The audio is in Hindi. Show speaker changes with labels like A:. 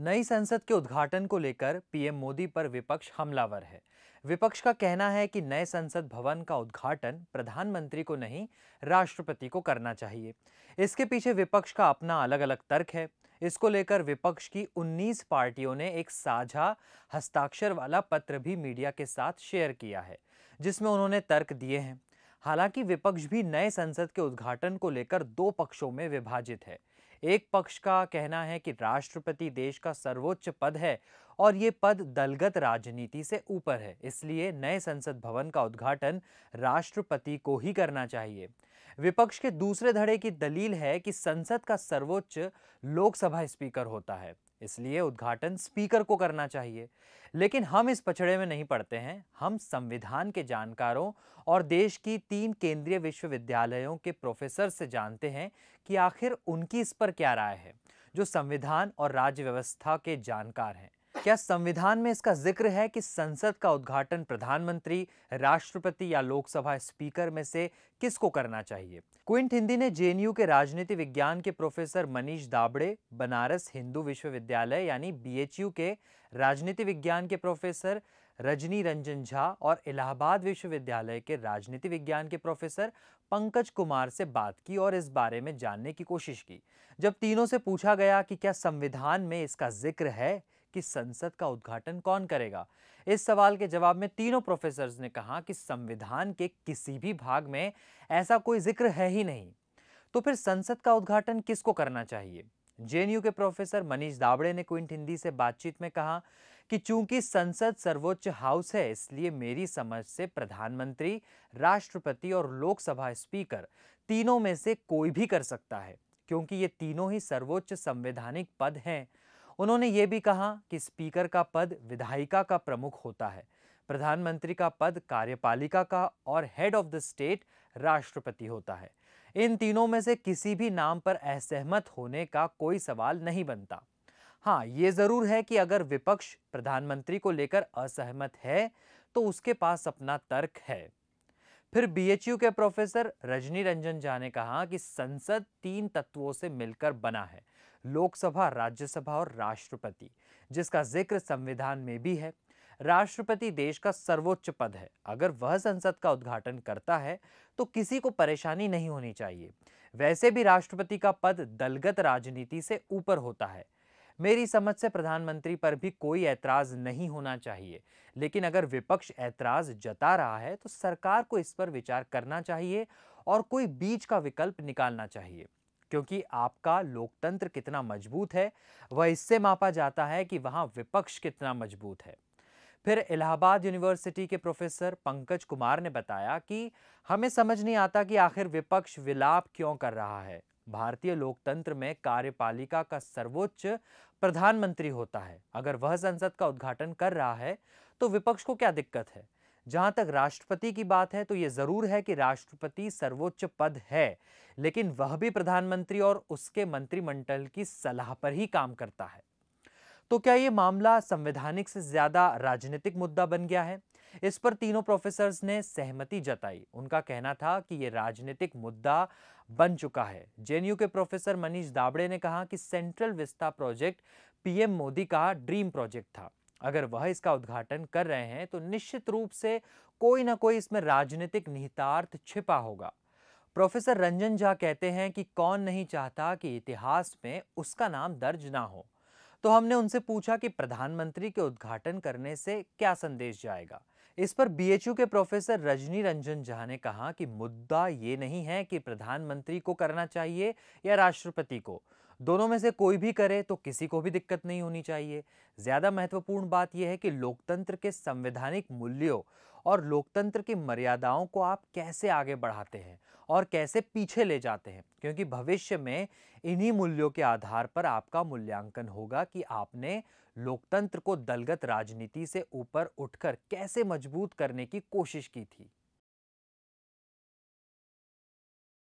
A: नई संसद के उद्घाटन को लेकर पीएम मोदी पर विपक्ष हमलावर है विपक्ष का कहना है कि नए संसद भवन का उद्घाटन प्रधानमंत्री को नहीं राष्ट्रपति को करना चाहिए इसके पीछे विपक्ष का अपना अलग अलग तर्क है इसको लेकर विपक्ष की 19 पार्टियों ने एक साझा हस्ताक्षर वाला पत्र भी मीडिया के साथ शेयर किया है जिसमें उन्होंने तर्क दिए हैं हालांकि विपक्ष भी नए संसद के उद्घाटन को लेकर दो पक्षों में विभाजित है एक पक्ष का कहना है कि राष्ट्रपति देश का सर्वोच्च पद है और ये पद दलगत राजनीति से ऊपर है इसलिए नए संसद भवन का उद्घाटन राष्ट्रपति को ही करना चाहिए विपक्ष के दूसरे धड़े की दलील है कि संसद का सर्वोच्च लोकसभा स्पीकर होता है इसलिए उद्घाटन स्पीकर को करना चाहिए लेकिन हम इस पछड़े में नहीं पड़ते हैं हम संविधान के जानकारों और देश की तीन केंद्रीय विश्वविद्यालयों के प्रोफेसर से जानते हैं कि आखिर उनकी इस पर क्या राय है जो संविधान और राज्य व्यवस्था के जानकार हैं क्या संविधान में इसका जिक्र है कि संसद का उद्घाटन प्रधानमंत्री राष्ट्रपति या लोकसभा स्पीकर में से किसको करना चाहिए क्विंट हिंदी ने जेएनयू के राजनीति विज्ञान के प्रोफेसर मनीष दाबड़े बनारस हिंदू विश्वविद्यालय यानी बीएचयू के राजनीति विज्ञान के प्रोफेसर रजनी रंजन झा और इलाहाबाद विश्वविद्यालय के राजनीति विज्ञान के प्रोफेसर पंकज कुमार से बात की और इस बारे में जानने की कोशिश की जब तीनों से पूछा गया कि क्या संविधान में इसका जिक्र है कि संसद का उद्घाटन कौन करेगा इस सवाल के जवाब में तीनों प्रोफेसर्स ने कहा कि संविधान के किसी भी भाग में ऐसा कोई जिक्र है ही नहीं तो फिर संसद का उद्घाटन किसको करना चाहिए जेएनयू के प्रोफेसर मनीष दाबड़े ने क्विंट हिंदी से बातचीत में कहा कि चूंकि संसद सर्वोच्च हाउस है इसलिए मेरी समझ से प्रधानमंत्री राष्ट्रपति और लोकसभा स्पीकर तीनों में से कोई भी कर सकता है क्योंकि ये तीनों ही सर्वोच्च संवैधानिक पद हैं उन्होंने ये भी कहा कि स्पीकर का पद विधायिका का प्रमुख होता है प्रधानमंत्री का पद कार्यपालिका का और हेड ऑफ द स्टेट राष्ट्रपति होता है इन तीनों में से किसी भी नाम पर असहमत होने का कोई सवाल नहीं बनता हाँ ये ज़रूर है कि अगर विपक्ष प्रधानमंत्री को लेकर असहमत है तो उसके पास अपना तर्क है फिर बीएचयू के प्रोफेसर रजनी रंजन झा ने कहा कि संसद तीन तत्वों से मिलकर बना है लोकसभा राज्यसभा और राष्ट्रपति जिसका जिक्र संविधान में भी है राष्ट्रपति देश का सर्वोच्च पद है अगर वह संसद का उद्घाटन करता है तो किसी को परेशानी नहीं होनी चाहिए वैसे भी राष्ट्रपति का पद दलगत राजनीति से ऊपर होता है मेरी समझ से प्रधानमंत्री पर भी कोई ऐतराज नहीं होना चाहिए लेकिन अगर विपक्ष ऐतराज जता रहा है तो सरकार को इस पर विचार करना चाहिए और कोई बीच का विकल्प निकालना चाहिए क्योंकि आपका लोकतंत्र कितना मजबूत है वह इससे मापा जाता है कि वहाँ विपक्ष कितना मजबूत है फिर इलाहाबाद यूनिवर्सिटी के प्रोफेसर पंकज कुमार ने बताया कि हमें समझ नहीं आता कि आखिर विपक्ष विलाप क्यों कर रहा है भारतीय लोकतंत्र में कार्यपालिका का सर्वोच्च प्रधानमंत्री होता है अगर वह संसद का उद्घाटन कर रहा है तो विपक्ष को क्या दिक्कत है जहां तक राष्ट्रपति की बात है तो ये ज़रूर है कि राष्ट्रपति सर्वोच्च पद है लेकिन वह भी प्रधानमंत्री और उसके मंत्रिमंडल की सलाह पर ही काम करता है तो क्या ये मामला संवैधानिक से ज़्यादा राजनीतिक मुद्दा बन गया है इस पर तीनों प्रोफेसर्स ने सहमति जताई उनका कहना था कि यह राजनीतिक मुद्दा बन चुका है जेएनयू के प्रोफेसर मनीष दाबड़े ने कहा कि central vista project PM Modi का ड्रीम प्रोजेक्ट था अगर वह इसका उद्घाटन कर रहे हैं तो निश्चित रूप से कोई ना कोई इसमें राजनीतिक निहितार्थ छिपा होगा प्रोफेसर रंजन झा कहते हैं कि कौन नहीं चाहता कि इतिहास में उसका नाम दर्ज ना हो तो हमने उनसे पूछा कि प्रधानमंत्री के उद्घाटन करने से क्या संदेश जाएगा इस पर बीएचयू के प्रोफेसर रजनी रंजन झा ने कहा कि मुद्दा ये नहीं है कि प्रधानमंत्री को करना चाहिए या राष्ट्रपति को दोनों में से कोई भी करे तो किसी को भी दिक्कत नहीं होनी चाहिए ज़्यादा महत्वपूर्ण बात यह है कि लोकतंत्र के संवैधानिक मूल्यों और लोकतंत्र की मर्यादाओं को आप कैसे आगे बढ़ाते हैं और कैसे पीछे ले जाते हैं क्योंकि भविष्य में इन्हीं मूल्यों के आधार पर आपका मूल्यांकन होगा कि आपने लोकतंत्र को दलगत राजनीति से ऊपर उठकर कैसे मजबूत करने की कोशिश की थी